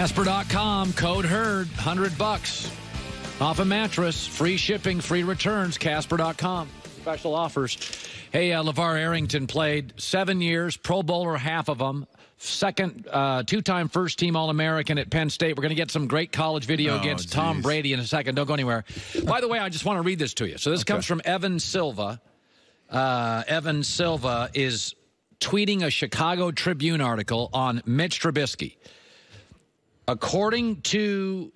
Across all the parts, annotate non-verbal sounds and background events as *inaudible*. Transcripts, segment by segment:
Esper.com, code HERD, 100 bucks off a mattress, free shipping, free returns, Casper.com. Special offers. Hey, uh, LeVar Arrington played seven years, Pro Bowler, half of them. Second, uh, two time first team All American at Penn State. We're going to get some great college video oh, against geez. Tom Brady in a second. Don't go anywhere. By the way, I just want to read this to you. So this okay. comes from Evan Silva. Uh, Evan Silva is tweeting a Chicago Tribune article on Mitch Trubisky. According to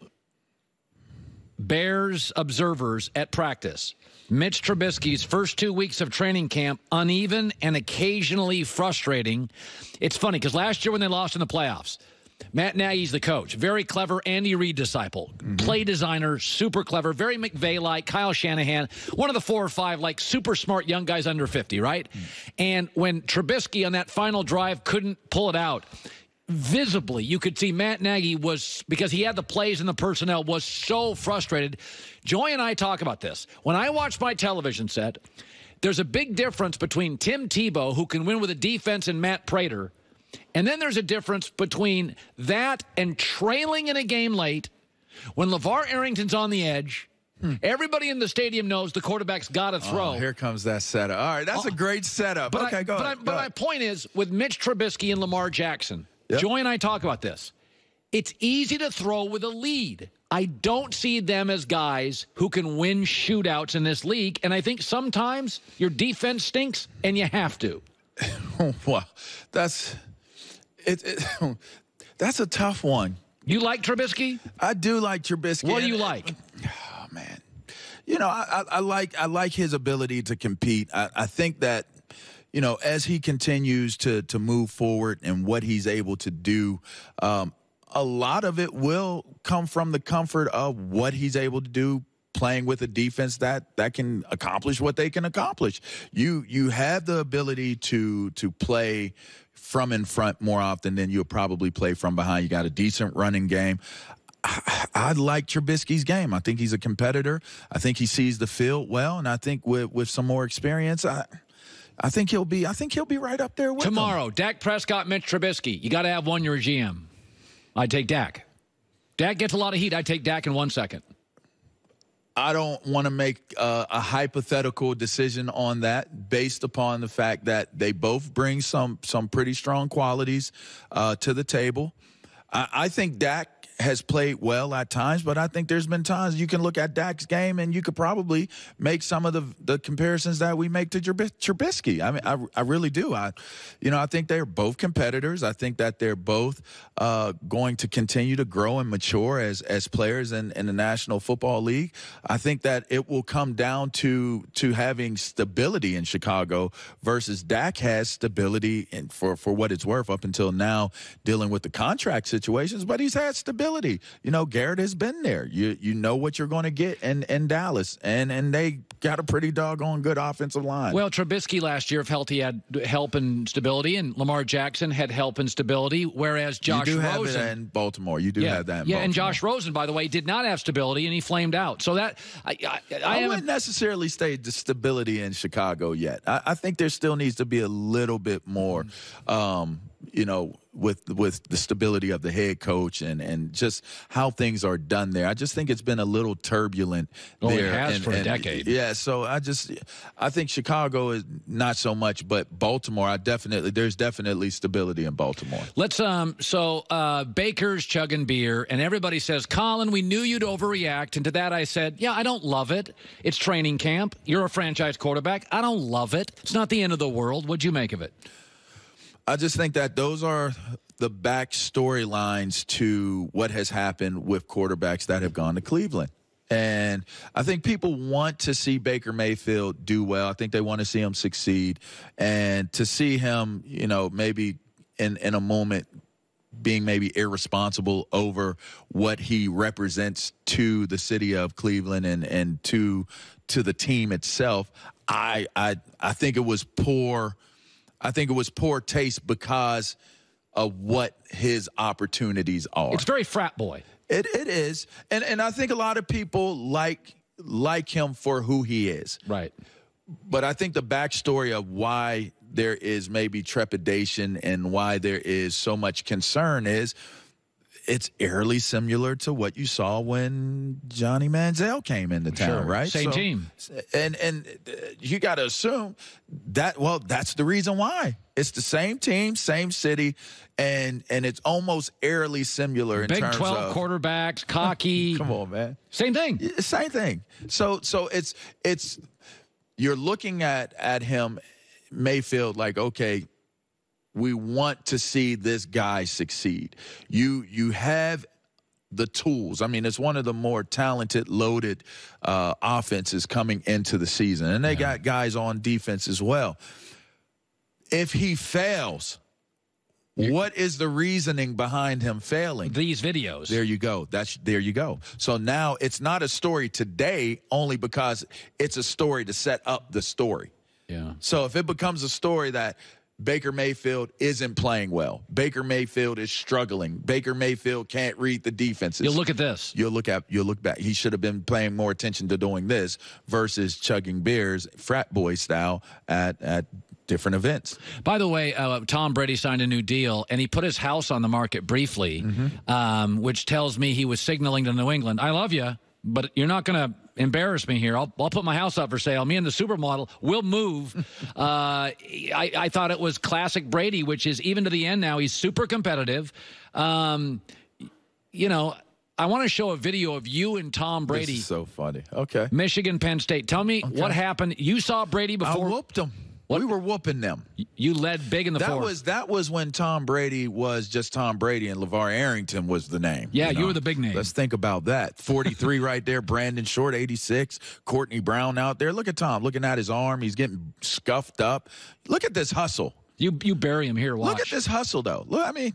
Bears observers at practice, Mitch Trubisky's first two weeks of training camp uneven and occasionally frustrating. It's funny because last year when they lost in the playoffs, Matt Nagy's the coach, very clever Andy Reid disciple, mm-hmm. play designer, super clever, very McVay like, Kyle Shanahan, one of the four or five like super smart young guys under 50, right? Mm-hmm. And when Trubisky on that final drive couldn't pull it out, visibly you could see Matt Nagy was because he had the plays and the personnel was so frustrated. Joy and I talk about this. When I watch my television set, there's a big difference between Tim Tebow who can win with a defense and Matt Prater. And then there's a difference between that and trailing in a game late when LeVar Arrington's on the edge hmm. Everybody in the stadium knows the quarterback's got to oh, throw. Oh, here comes that setup. All right, that's oh, a uh, great setup. okay, I, go. But, ahead, I, but my point is, with Mitch Trubisky and Lamar Jackson, Yep. Joy and I talk about this. It's easy to throw with a lead. I don't see them as guys who can win shootouts in this league. And I think sometimes your defense stinks and you have to. *laughs* wow. That's it, it, *laughs* that's a tough one. You like Trubisky? I do like Trubisky. What do you like? *sighs* Oh man. You know, I, I, I like I like his ability to compete. I, I think that you know, as he continues to to move forward and what he's able to do, um, a lot of it will come from the comfort of what he's able to do playing with a defense that that can accomplish what they can accomplish. You you have the ability to to play from in front more often than you'll probably play from behind. You got a decent running game. I, I like Trubisky's game. I think he's a competitor. I think he sees the field well, and I think with with some more experience, I I think he'll be. I think he'll be right up there with tomorrow. Them. Dak Prescott, Mitch Trubisky. You got to have one. You're a GM. I take Dak. Dak gets a lot of heat. I take Dak in one second. I don't want to make uh, a hypothetical decision on that based upon the fact that they both bring some some pretty strong qualities uh, to the table. I, I think Dak has played well at times, but I think there's been times you can look at Dak's game and you could probably make some of the the comparisons that we make to Trubisky. I mean, I, I really do. I, you know, I think they're both competitors. I think that they're both uh, going to continue to grow and mature as as players in, in the National Football League. I think that it will come down to to having stability in Chicago versus Dak has stability and for for what it's worth up until now dealing with the contract situations, but he's had stability you know, Garrett has been there. You you know what you're going to get in, in Dallas, and and they got a pretty doggone good offensive line. Well, Trubisky last year, if healthy, had help and stability, and Lamar Jackson had help and stability. Whereas Josh you do have Rosen, it in Baltimore, you do yeah, have that. yeah, Baltimore. and Josh Rosen, by the way, did not have stability, and he flamed out. So that I I, I, I wouldn't necessarily say the stability in Chicago yet. I, I, think there still needs to be a little bit more. Mm. Um, you know, with with the stability of the head coach and and just how things are done there. I just think it's been a little turbulent oh, there. It has and, for and, a decade. Yeah, so I just I think Chicago is not so much, but Baltimore, I definitely there's definitely stability in Baltimore. Let's um so uh Baker's chugging beer and everybody says, "Colin, we knew you'd overreact." And to that I said, "Yeah, I don't love it. It's training camp. You're a franchise quarterback. I don't love it. It's not the end of the world. What'd you make of it?" I just think that those are the back storylines to what has happened with quarterbacks that have gone to Cleveland. And I think people want to see Baker Mayfield do well. I think they want to see him succeed and to see him, you know, maybe in, in a moment being maybe irresponsible over what he represents to the city of Cleveland and, and to to the team itself. I I I think it was poor I think it was poor taste because of what his opportunities are. It's very frat boy. It it is. And and I think a lot of people like like him for who he is. Right. But I think the backstory of why there is maybe trepidation and why there is so much concern is it's eerily similar to what you saw when Johnny Manziel came into town, sure. right? Same so, team. And and uh, you got to assume that well, that's the reason why. It's the same team, same city, and and it's almost eerily similar in Big terms 12 of quarterbacks, *laughs* cocky. Come on, man. Same thing. Same thing. So so it's it's you're looking at at him Mayfield like okay, we want to see this guy succeed. You you have the tools. I mean, it's one of the more talented, loaded uh, offenses coming into the season, and they yeah. got guys on defense as well. If he fails, what is the reasoning behind him failing? These videos. There you go. That's there you go. So now it's not a story today only because it's a story to set up the story. Yeah. So if it becomes a story that Baker Mayfield isn't playing well. Baker Mayfield is struggling. Baker Mayfield can't read the defenses. You'll look at this. You'll look at you'll look back. He should have been paying more attention to doing this versus chugging beers frat boy style at at different events. By the way, uh, Tom Brady signed a new deal, and he put his house on the market briefly, mm -hmm. um, which tells me he was signaling to New England, "I love you, but you're not going to embarrass me here. I'll, I'll put my house up for sale. Me and the supermodel will move. *laughs* uh, I, I thought it was classic Brady, which is even to the end now, he's super competitive. Um, you know, I want to show a video of you and Tom Brady. so funny. Okay. Michigan, Penn State. Tell me okay. what happened. You saw Brady before. I whooped him. What? We were whooping them. You led big in the that fourth. was that was when Tom Brady was just Tom Brady and LeVar Arrington was the name. Yeah, you, know? you were the big name. Let's think about that. Forty three *laughs* right there. Brandon Short, eighty six. Courtney Brown out there. Look at Tom looking at his arm. He's getting scuffed up. Look at this hustle. You you bury him here. Watch. Look at this hustle though. Look, I mean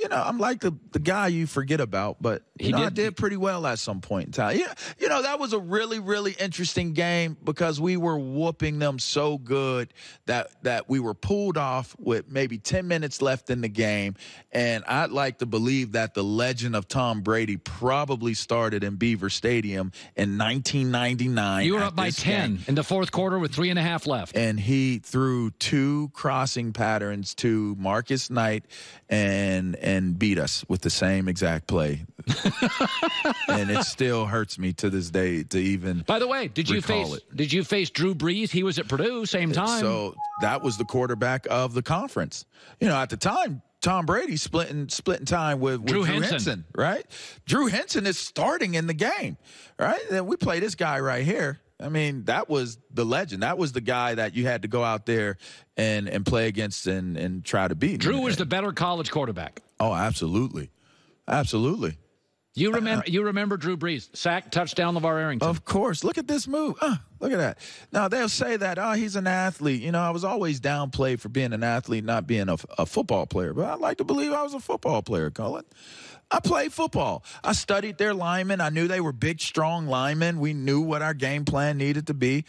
you know, I'm like the, the guy you forget about, but he know, did. I did pretty well at some point in time. Yeah, you know, that was a really, really interesting game because we were whooping them so good that that we were pulled off with maybe 10 minutes left in the game. And I'd like to believe that the legend of Tom Brady probably started in Beaver Stadium in 1999. You were up by 10 game. in the fourth quarter with three and a half left. And he threw two crossing patterns to Marcus Knight and, and and beat us with the same exact play. *laughs* and it still hurts me to this day to even. By the way, did you face it. did you face Drew Brees? He was at Purdue same time. So that was the quarterback of the conference. You know, at the time, Tom Brady splitting splitting time with, with Drew, Drew Henson. Henson. right? Drew Henson is starting in the game, right? we play this guy right here. I mean, that was the legend. That was the guy that you had to go out there and and play against and and try to beat. Drew was the better college quarterback. Oh, absolutely. Absolutely. You remember? Uh, you remember Drew Brees sack touchdown Levar Arrington? Of course. Look at this move. Uh, look at that. Now they'll say that oh he's an athlete. You know I was always downplayed for being an athlete, not being a, a football player. But I like to believe I was a football player, Colin. I played football. I studied their linemen. I knew they were big, strong linemen. We knew what our game plan needed to be.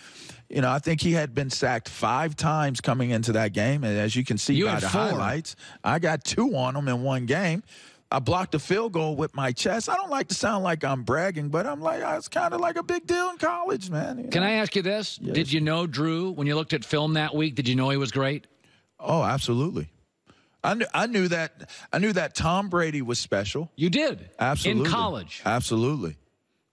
You know, I think he had been sacked five times coming into that game, and as you can see you by the four. highlights, I got two on him in one game. I blocked a field goal with my chest. I don't like to sound like I'm bragging, but I'm like, it's kind of like a big deal in college, man. You know? Can I ask you this? Yes. Did you know Drew when you looked at film that week? Did you know he was great? Oh, absolutely. I knew, I knew that I knew that Tom Brady was special. You did absolutely in college. Absolutely,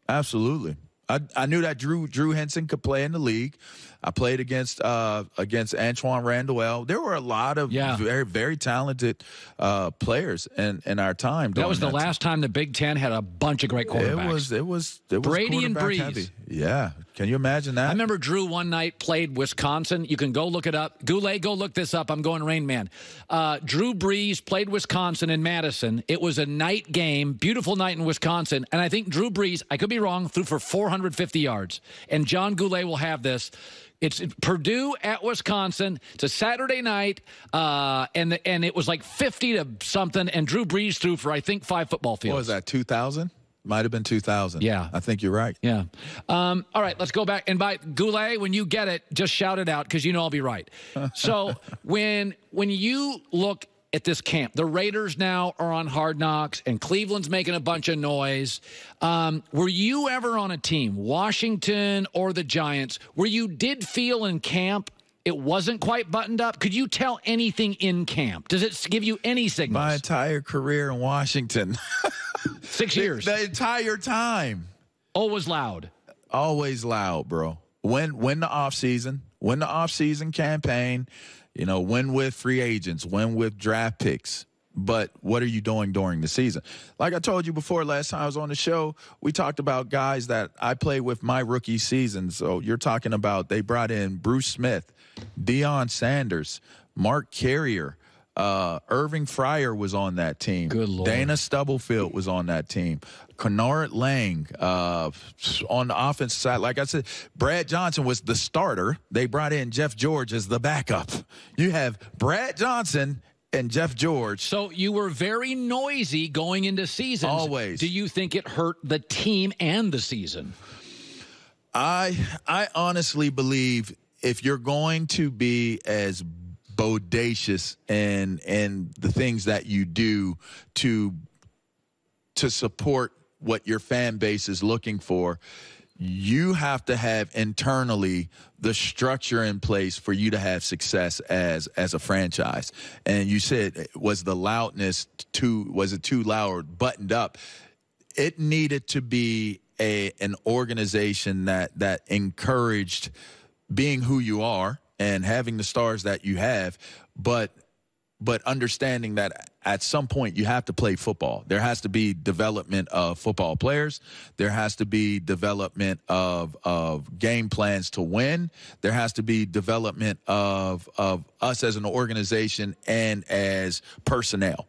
absolutely. I, I knew that Drew Drew Henson could play in the league. I played against uh, against Antoine Randall. There were a lot of yeah. very very talented uh, players in, in our time. That was the that last time. time the Big Ten had a bunch of great quarterbacks. It was it was it was Brady and Breeze. Heavy. Yeah, can you imagine that? I remember Drew one night played Wisconsin. You can go look it up. Goulet, go look this up. I'm going Rain Man. Uh, Drew Brees played Wisconsin in Madison. It was a night game, beautiful night in Wisconsin, and I think Drew Brees. I could be wrong. Threw for 450 yards, and John Goulet will have this. It's Purdue at Wisconsin. It's a Saturday night, uh, and the, and it was like fifty to something, and Drew Brees threw for I think five football fields. What was that? Two thousand. Might have been 2000. Yeah. I think you're right. Yeah. Um, all right, let's go back. And by Goulet, when you get it, just shout it out because you know I'll be right. *laughs* So when when you look at this camp. The Raiders now are on hard knocks, and Cleveland's making a bunch of noise. Um, were you ever on a team, Washington or the Giants, where you did feel in camp it wasn't quite buttoned up? Could you tell anything in camp? Does it give you any signals? My entire career in Washington, *laughs* six years, the, the entire time, always loud, always loud, bro. When when the off season, when the off season campaign you know, win with free agents, win with draft picks. But what are you doing during the season? Like I told you before, last time I was on the show, we talked about guys that I played with my rookie season. So you're talking about they brought in Bruce Smith, Deion Sanders, Mark Carrier, uh, Irving Fryer was on that team. Good Lord. Dana Stubblefield was on that team. Kennard Lang uh, on the offense side. Like I said, Brad Johnson was the starter. They brought in Jeff George as the backup. You have Brad Johnson and Jeff George. So you were very noisy going into season. Always. Do you think it hurt the team and the season? I I honestly believe if you're going to be as bodacious and and the things that you do to to support what your fan base is looking for you have to have internally the structure in place for you to have success as as a franchise and you said was the loudness too was it too loud buttoned up it needed to be a an organization that that encouraged being who you are and having the stars that you have, but but understanding that at some point you have to play football. There has to be development of football players. There has to be development of of game plans to win. There has to be development of of us as an organization and as personnel.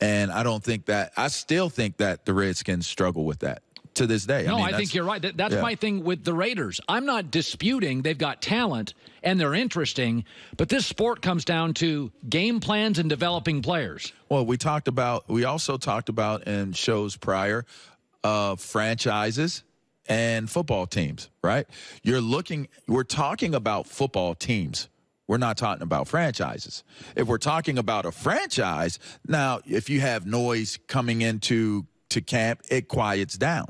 And I don't think that I still think that the Redskins struggle with that to this day. No, I, mean, I think you're right. That, that's yeah. my thing with the Raiders. I'm not disputing they've got talent and they're interesting, but this sport comes down to game plans and developing players. Well, we talked about, we also talked about in shows prior, uh, franchises and football teams, right? You're looking, we're talking about football teams. We're not talking about franchises. If we're talking about a franchise, now if you have noise coming into to camp, it quiets down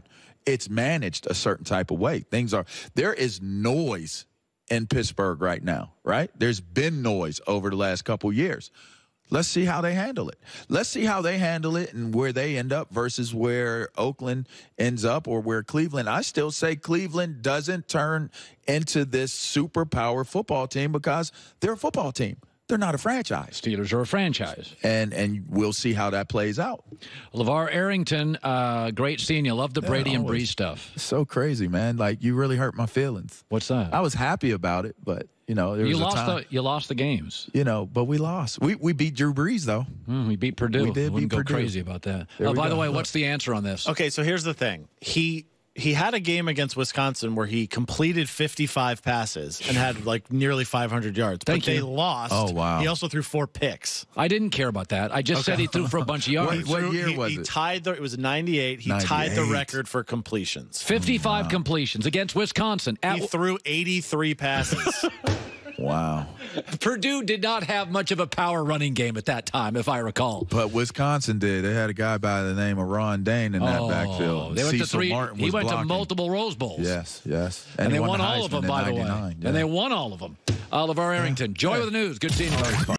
it's managed a certain type of way. Things are there is noise in Pittsburgh right now, right? There's been noise over the last couple years. Let's see how they handle it. Let's see how they handle it and where they end up versus where Oakland ends up or where Cleveland. I still say Cleveland doesn't turn into this superpower football team because they're a football team. They're not a franchise. Steelers are a franchise. And and we'll see how that plays out. LeVar Arrington, uh, great seeing you. Love the yeah, Brady and Bree stuff. So crazy, man. Like, you really hurt my feelings. What's that? I was happy about it, but you know, you lost the you lost the games. You know, but we lost. We we beat Drew Brees though. Mm, we beat Purdue. We did. Wouldn't beat go Purdue. crazy about that. Oh, by go. the way, what's the answer on this? Okay, so here's the thing. He he had a game against Wisconsin where he completed 55 passes and had like nearly 500 yards. Thank but you. they lost. Oh wow! He also threw four picks. I didn't care about that. I just okay. said he threw for a bunch of *laughs* yards. what, what year he, was he it? Tied the, it was 98. He 98. tied the record for completions. 55 wow. completions against Wisconsin. At, he threw 83 passes. *laughs* Wow. Purdue did not have much of a power running game at that time, if I recall. But Wisconsin did. They had a guy by the name of Ron Dane in that oh, backfield. They went Cecil to three, Martin he went blocking. to multiple Rose Bowls. Yes, yes. And, and they won, won all Heisman of them, by the way. Yeah. And they won all of them. Oliver LeVar Arrington. Joy yeah. with the news. Good seeing you.